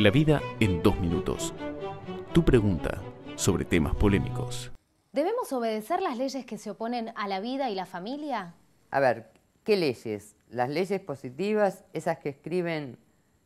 La vida en dos minutos. Tu pregunta sobre temas polémicos. ¿Debemos obedecer las leyes que se oponen a la vida y la familia? A ver, ¿qué leyes? Las leyes positivas, esas que escriben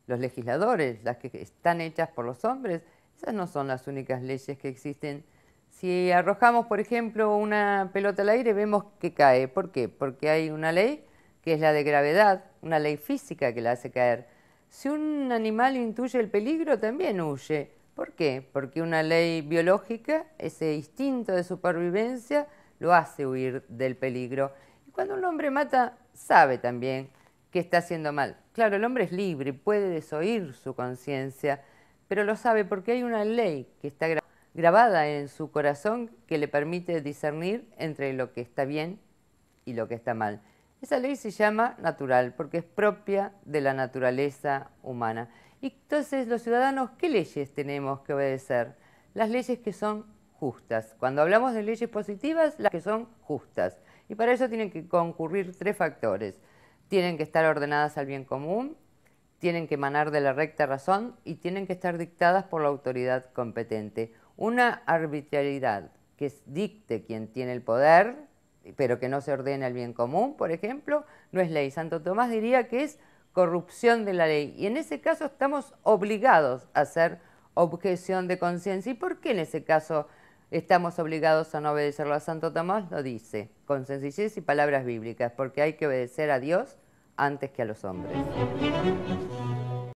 los legisladores, las que están hechas por los hombres, esas no son las únicas leyes que existen. Si arrojamos, por ejemplo, una pelota al aire, vemos que cae. ¿Por qué? Porque hay una ley que es la de gravedad, una ley física que la hace caer. Si un animal intuye el peligro, también huye. ¿Por qué? Porque una ley biológica, ese instinto de supervivencia, lo hace huir del peligro. Y cuando un hombre mata, sabe también que está haciendo mal. Claro, el hombre es libre, puede desoír su conciencia, pero lo sabe porque hay una ley que está grabada en su corazón que le permite discernir entre lo que está bien y lo que está mal. Esa ley se llama natural porque es propia de la naturaleza humana. Y entonces los ciudadanos, ¿qué leyes tenemos que obedecer? Las leyes que son justas. Cuando hablamos de leyes positivas, las que son justas. Y para eso tienen que concurrir tres factores. Tienen que estar ordenadas al bien común, tienen que emanar de la recta razón y tienen que estar dictadas por la autoridad competente. Una arbitrariedad que dicte quien tiene el poder pero que no se ordena el bien común, por ejemplo, no es ley. Santo Tomás diría que es corrupción de la ley. Y en ese caso estamos obligados a hacer objeción de conciencia. ¿Y por qué en ese caso estamos obligados a no obedecerlo? A Santo Tomás lo dice, con sencillez y palabras bíblicas, porque hay que obedecer a Dios antes que a los hombres.